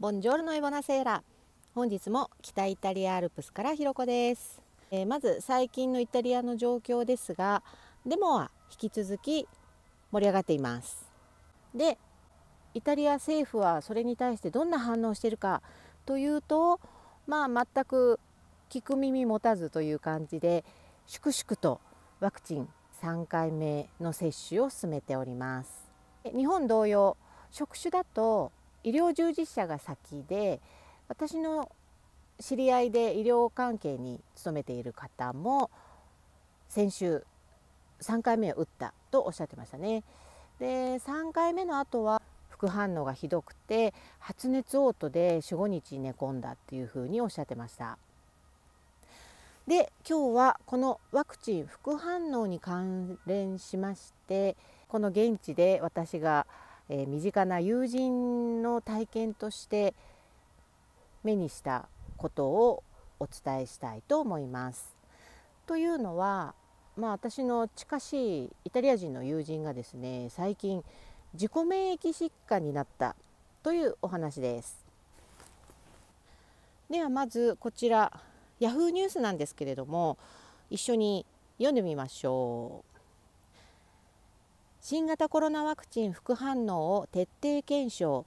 ボンジョルノイボナセーラ本日も北イタリアアルプスからひろこです、えー、まず最近のイタリアの状況ですがデモは引き続き盛り上がっていますでイタリア政府はそれに対してどんな反応をしているかというとまあ全く聞く耳持たずという感じで粛々とワクチン3回目の接種を進めております日本同様職種だと医療従事者が先で私の知り合いで医療関係に勤めている方も先週3回目を打ったとおっしゃってましたね。で3回目の後は副反応がひどくて発熱嘔吐で45日寝込んだっていうふうにおっしゃってました。で今日はこのワクチン副反応に関連しましてこの現地で私がえー、身近な友人の体験として目にしたことをお伝えしたいと思います。というのは、まあ、私の近しいイタリア人の友人がですね最近自己免疫疾患になったというお話です。ではまずこちらヤフーニュースなんですけれども一緒に読んでみましょう。新型コロナワクチン副反応を徹底検証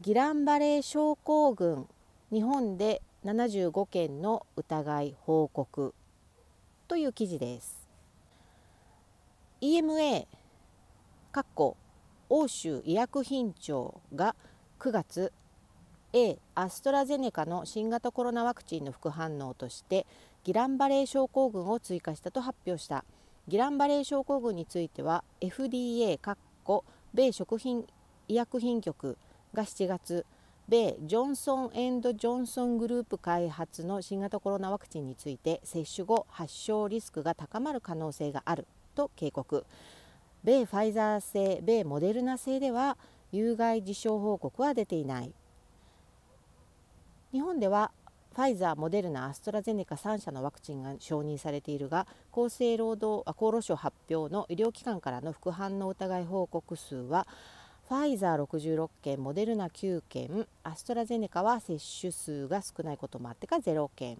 ギランバレー症候群日本で75件の疑い報告という記事です EMA 括弧欧州医薬品庁が9月 A アストラゼネカの新型コロナワクチンの副反応としてギランバレー症候群を追加したと発表した。ギランバレー症候群については FDA 米食品医薬品局が7月米ジョンソン・エンド・ジョンソングループ開発の新型コロナワクチンについて接種後発症リスクが高まる可能性があると警告米ファイザー製米モデルナ製では有害事象報告は出ていない日本ではファイザー、モデルナ、アストラゼネカ3社のワクチンが承認されているが厚生労働厚労省発表の医療機関からの副反応疑い報告数はファイザー66件、モデルナ9件、アストラゼネカは接種数が少ないこともあってか0件。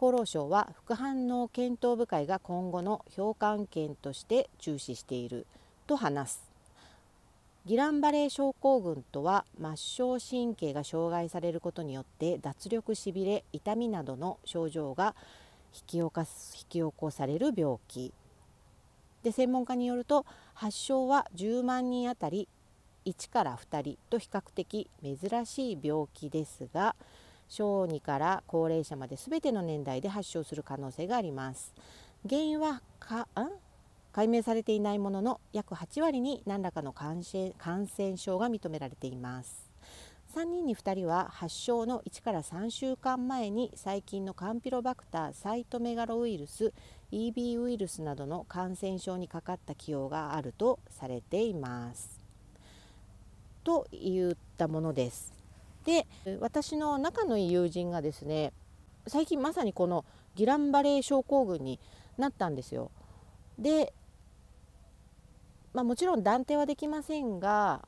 厚労省は副反応検討部会が今後の評価案件として注視していると話す。ギランバレー症候群とは末梢神経が障害されることによって脱力しびれ痛みなどの症状が引き起す引き起こされる病気で専門家によると発症は10万人あたり1から2人と比較的珍しい病気ですが小児から高齢者まで全ての年代で発症する可能性があります。原因はかん解明されていないものの約8割に何らかの感染感染症が認められています3人に2人は発症の1から3週間前に最近のカンピロバクターサイトメガロウイルス EB ウイルスなどの感染症にかかった起用があるとされています。といったものです。で私の仲のいい友人がですね最近まさにこのギランバレー症候群になったんですよ。でまあ、もちろん断定はできませんが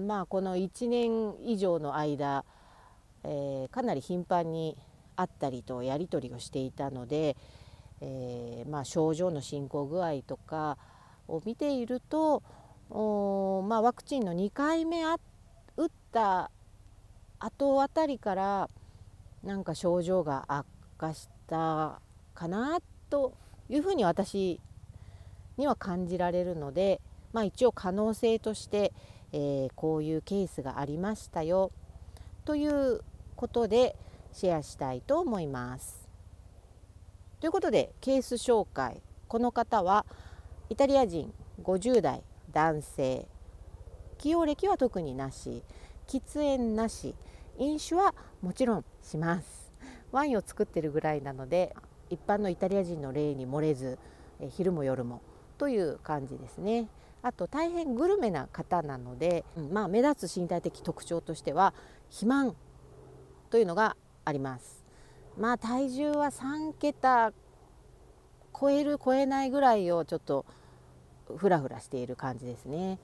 まあこの1年以上の間、えー、かなり頻繁に会ったりとやり取りをしていたので、えー、まあ、症状の進行具合とかを見ているとまあ、ワクチンの2回目あ打った後あたりからなんか症状が悪化したかなというふうに私には感じられるので、まあ、一応可能性として、えー、こういうケースがありましたよということでシェアしたいと思います。ということでケース紹介この方はイタリア人50代男性起用歴は特になし喫煙なし飲酒はもちろんしますワインを作ってるぐらいなので一般のイタリア人の例に漏れず昼も夜もという感じですねあと大変グルメな方なので、まあ、目立つ身体的特徴としては肥満というのがあります。まあ、体重は3桁超える超えないぐらいをちょっとふらふらしている感じですね。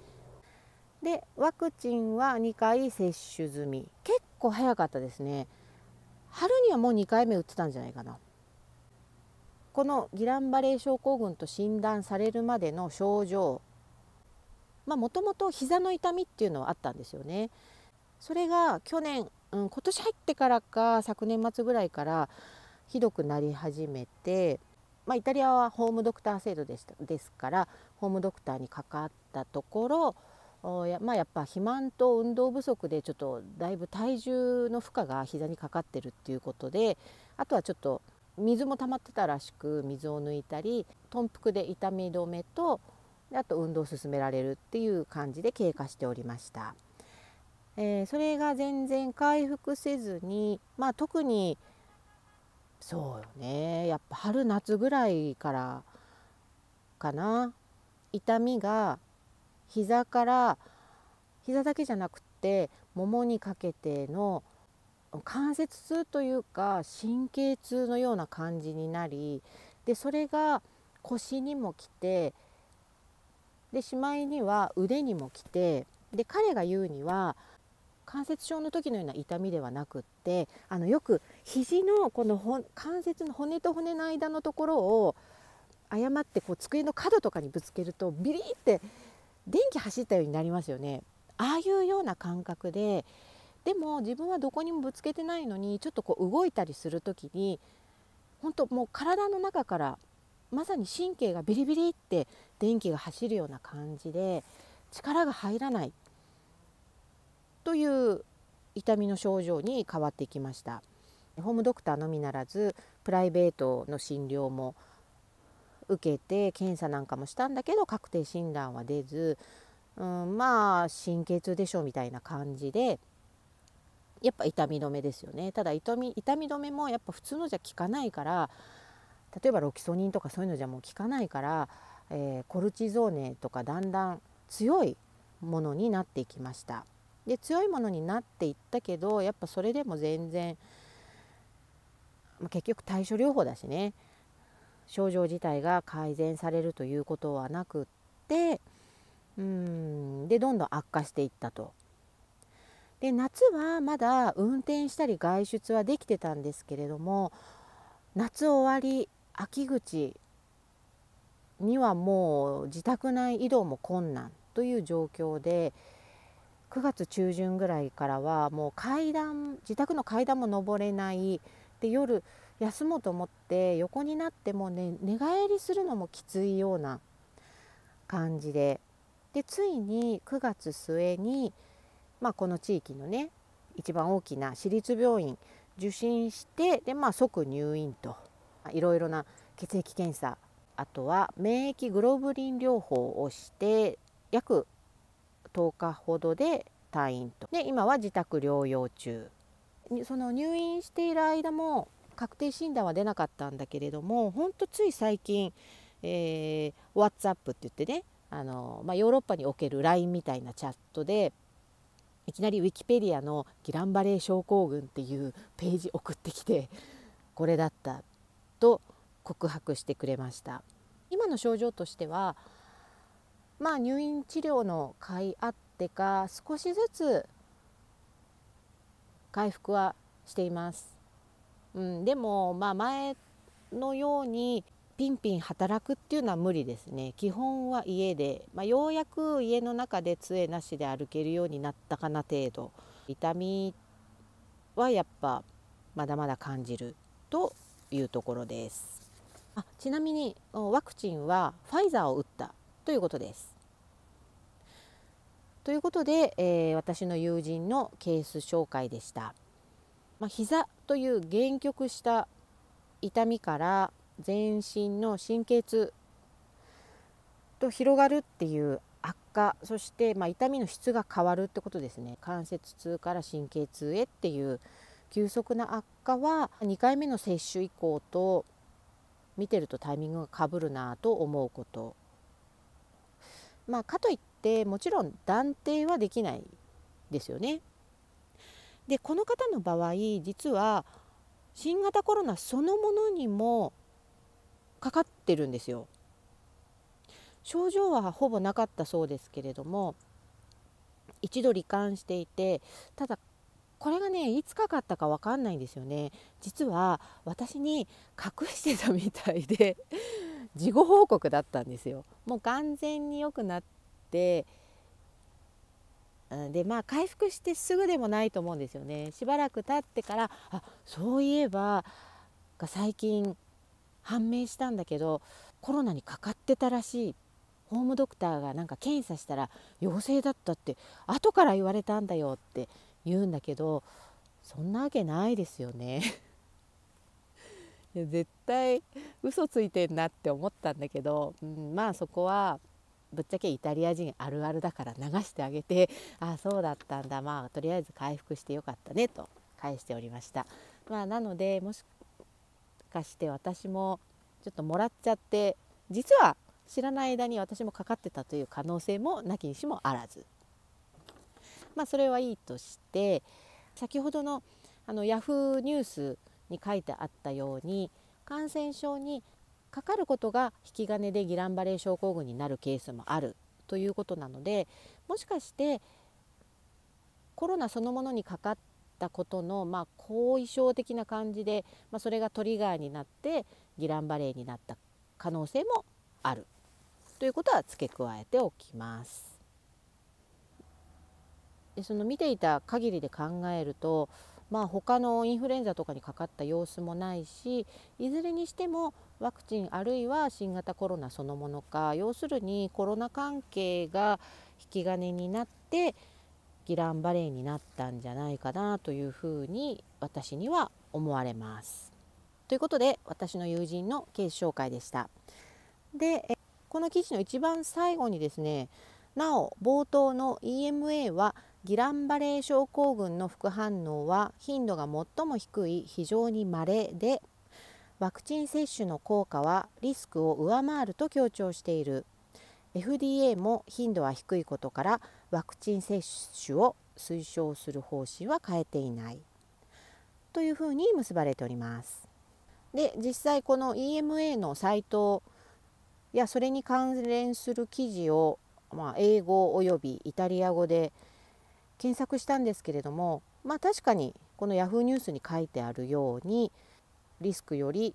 でワクチンは2回接種済み結構早かったですね春にはもう2回目打ってたんじゃないかなこのギランバレー症候群と診断されるまでの症状もともと膝の痛みっていうのはあったんですよね。それが去年、うん、今年入ってからか昨年末ぐらいからひどくなり始めて、まあ、イタリアはホームドクター制度でしたですからホームドクターにかかったところや,、まあ、やっぱ肥満と運動不足でちょっとだいぶ体重の負荷が膝にかかってるっていうことであとはちょっと水も溜まってたらしく水を抜いたり頓服で痛み止めとあと運動を進められるっていう感じで経過しておりました。えー、それが全然回復せずに、まあ、特にそうよねやっぱ春夏ぐらいからかな痛みが膝から膝だけじゃなくてももにかけての関節痛というか神経痛のような感じになりでそれが腰にもきてでしまいには腕にも来てで彼が言うには関節症の時のような痛みではなくってあのよく肘のこの関節の骨と骨の間のところを誤ってこう机の角とかにぶつけるとビリって電気走ったようになりますよね。ああいうような感覚ででも自分はどこにもぶつけてないのにちょっとこう動いたりする時に本当もう体の中からまさに神経がビリビリって電気が走るような感じで力が入らないという痛みの症状に変わってきましたホームドクターのみならずプライベートの診療も受けて検査なんかもしたんだけど確定診断は出ず、うん、まあ神経痛でしょみたいな感じでやっぱ痛み止めですよねただ痛み痛み止めもやっぱ普通のじゃ効かないから例えばロキソニンとかそういうのじゃもう効かないからえー、コルチゾーネとかだんだん強いものになっていきました。で強いものになっていったけどやっぱそれでも全然、まあ、結局対処療法だしね症状自体が改善されるということはなくってうんでどんどん悪化していったと。で夏はまだ運転したり外出はできてたんですけれども夏終わり秋口にはもう自宅内移動も困難という状況で9月中旬ぐらいからはもう階段自宅の階段も登れないで夜休もうと思って横になってもね寝返りするのもきついような感じででついに9月末に、まあ、この地域のね一番大きな私立病院受診してで、まあ、即入院といろいろな血液検査あとは免疫グロブリン療法をして約10日ほどで退院とで今は自宅療養中その入院している間も確定診断は出なかったんだけれどもほんとつい最近、えー、WhatsApp って言ってねあの、まあ、ヨーロッパにおける LINE みたいなチャットでいきなりウィキペディアの「ギランバレー症候群」っていうページ送ってきてこれだったと告白してくれました今の症状としてはまあ入院治療の甲斐あってか少しずつ回復はしています、うん、でもまあ前のようにピンピン働くっていうのは無理ですね基本は家で、まあ、ようやく家の中で杖なしで歩けるようになったかな程度痛みはやっぱまだまだ感じるというところですあちなみにワクチンはファイザーを打ったということです。ということで、えー、私の友人のケース紹介でした。まあ、膝という限局した痛みから全身の神経痛と広がるっていう悪化そして、まあ、痛みの質が変わるってことですね関節痛から神経痛へっていう急速な悪化は2回目の接種以降と見てるとタイミングがかぶるなと思うことまあかといってもちろん断定はできないですよね。でこの方の場合実は新型コロナそのものにもかかってるんですよ。症状はほぼなかったそうですけれども一度罹患していてただこれがねいつかかったか分かんないんですよね実は私に隠してたみたいで事後報告だったんですよもう完全に良くなってでまあ回復してすぐでもないと思うんですよねしばらく経ってからあそういえば最近判明したんだけどコロナにかかってたらしいホームドクターがなんか検査したら陽性だったって後から言われたんだよって言うんだけどそんなわけないですよね 絶対嘘ついてんなって思ったんだけど、うん、まあそこはぶっちゃけイタリア人あるあるだから流してあげてああそうだったんだまあとりあえず回復してよかったねと返しておりました。まあ、なのでもしかして私もちょっともらっちゃって実は知らない間に私もかかってたという可能性もなきにしもあらずまあ、それはいいとして先ほどのあのヤフーニュースに書いてあったように感染症にかかることが引き金でギランバレー症候群になるケースもあるということなのでもしかしてコロナそのものにかかったことの、まあ、後遺症的な感じで、まあ、それがトリガーになってギランバレーになった可能性もあるということは付け加えておきます。その見ていた限りで考えると、まあ、他のインフルエンザとかにかかった様子もないしいずれにしてもワクチンあるいは新型コロナそのものか要するにコロナ関係が引き金になってギランバレーになったんじゃないかなというふうに私には思われます。ということで私の友人のケース紹介でした。でこの記事の一番最後にですねなお冒頭の EMA はギランバレー症候群の副反応は頻度が最も低い非常に稀でワクチン接種の効果はリスクを上回ると強調している FDA も頻度は低いことからワクチン接種を推奨する方針は変えていないというふうに結ばれております。で実際この EMA のサイトやそれに関連する記事を、まあ、英語およびイタリア語で検索したんですけれどもまあ確かにこの Yahoo ニュースに書いてあるようにリスクより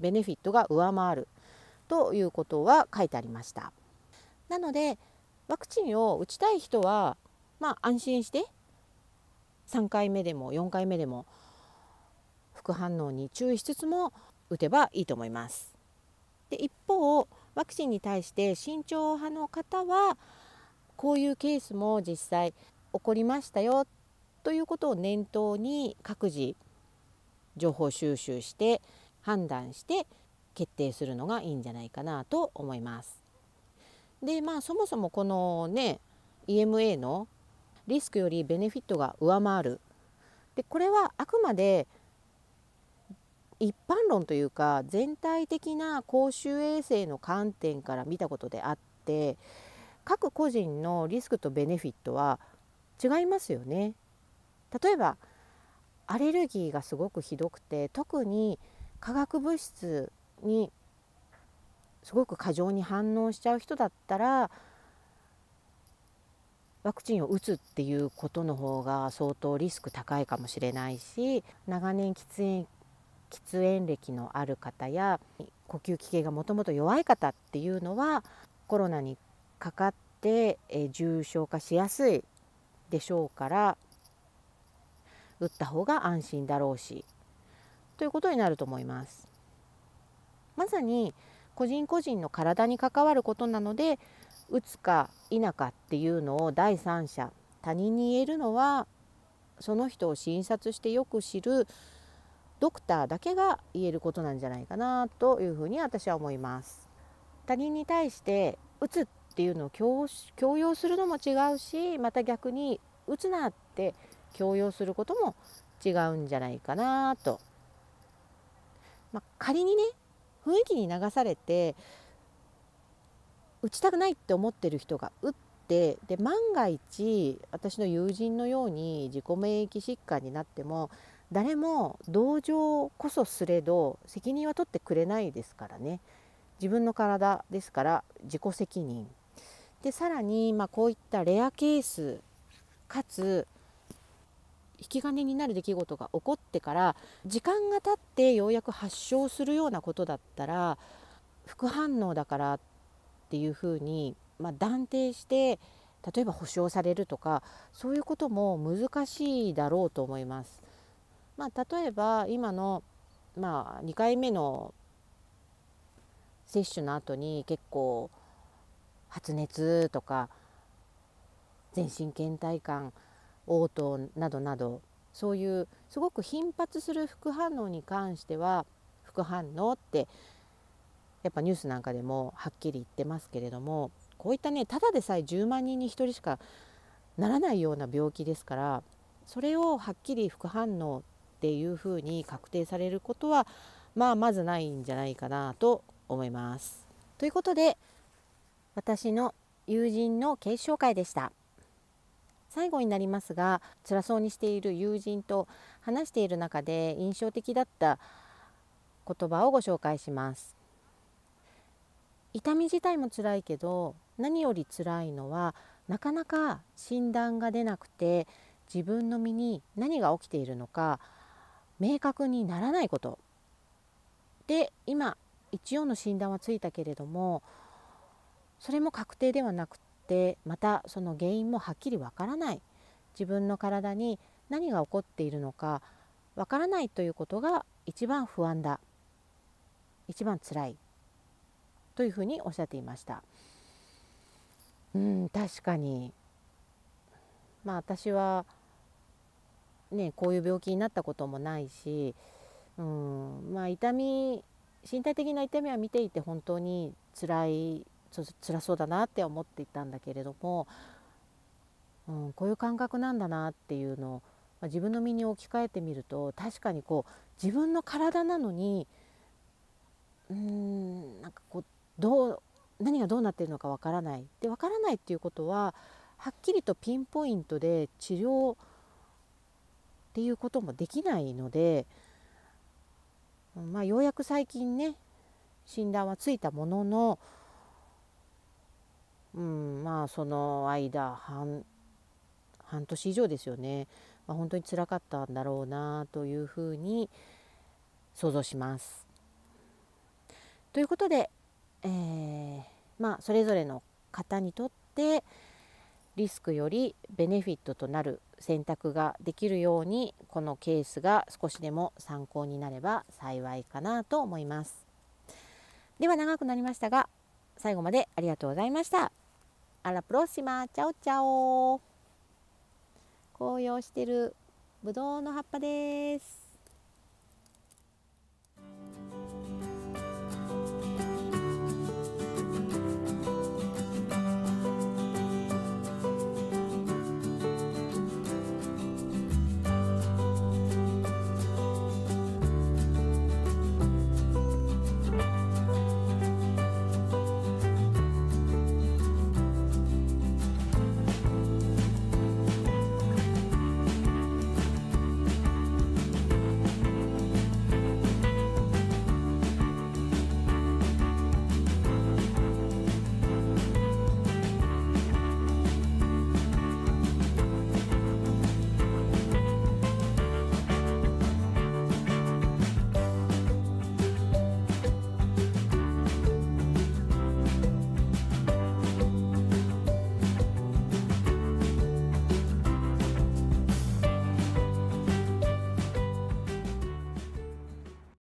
ベネフィットが上回るということは書いてありましたなのでワクチンを打ちたい人はまあ安心して3回目でも4回目でも副反応に注意しつつも打てばいいと思います。で一方ワクチンに対して慎重派の方はこういうケースも実際起こりましたよということを念頭に各自情報収集して判断して決定するのがいいんじゃないかなと思います。でまあそもそもこのね EMA のリスクよりベネフィットが上回るでこれはあくまで一般論というか全体的な公衆衛生の観点から見たことであって各個人のリスクとベネフィットは違いますよね。例えばアレルギーがすごくひどくて特に化学物質にすごく過剰に反応しちゃう人だったらワクチンを打つっていうことの方が相当リスク高いかもしれないし長年喫煙喫煙歴のある方や呼吸器系がもともと弱い方っていうのはコロナにかかって、え重症化しやすいでしょうから打った方が安心だろうしということになると思います。まさに個人個人の体に関わることなので打つか否かっていうのを第三者他人に言えるのはその人を診察してよく知るドクターだけが言えることなんじゃないかなというふに私は思います。他人に対して打つっっていうのを強要するのも違うしまた逆に打つなって強要することも違うんじゃないかなと、まあ、仮にね雰囲気に流されて打ちたくないって思ってる人が打ってで万が一私の友人のように自己免疫疾患になっても誰も同情こそすれど責任は取ってくれないですからね自分の体ですから自己責任でさらに、まあ、こういったレアケースかつ引き金になる出来事が起こってから時間が経ってようやく発症するようなことだったら副反応だからっていうふうに、まあ、断定して例えば保証されるとかそういうことも難しいだろうと思います。まあ、例えば今の、まあ、2回目の接種の後に結構発熱とか全身倦怠感嘔吐などなどそういうすごく頻発する副反応に関しては副反応ってやっぱニュースなんかでもはっきり言ってますけれどもこういったねただでさえ10万人に1人しかならないような病気ですからそれをはっきり副反応っていうふうに確定されることはまあまずないんじゃないかなと思います。ということで私の友人の警視紹介でした最後になりますが辛そうにしている友人と話している中で印象的だった言葉をご紹介します痛み自体も辛いけど何より辛いのはなかなか診断が出なくて自分の身に何が起きているのか明確にならないことで今一応の診断はついたけれどもそれも確定ではなくてまたその原因もはっきりわからない自分の体に何が起こっているのかわからないということが一番不安だ一番つらいというふうにおっしゃっていました。うん確かにまあ私はねこういう病気になったこともないし、うんまあ、痛み身体的な痛みは見ていて本当に辛いつ辛そうだなって思っていたんだけれども、うん、こういう感覚なんだなっていうのを、まあ、自分の身に置き換えてみると確かにこう自分の体なのにうんなんかこうどう何がどうなってるのかわからないでわからないっていうことははっきりとピンポイントで治療っていうこともできないので、まあ、ようやく最近ね診断はついたもののうん、まあその間半半年以上ですよね、まあ、本当につらかったんだろうなというふうに想像します。ということで、えー、まあそれぞれの方にとってリスクよりベネフィットとなる選択ができるようにこのケースが少しでも参考になれば幸いかなと思います。では長くなりましたが最後までありがとうございました。アラプロシマチャオチャオ紅葉してるぶどうの葉っぱです。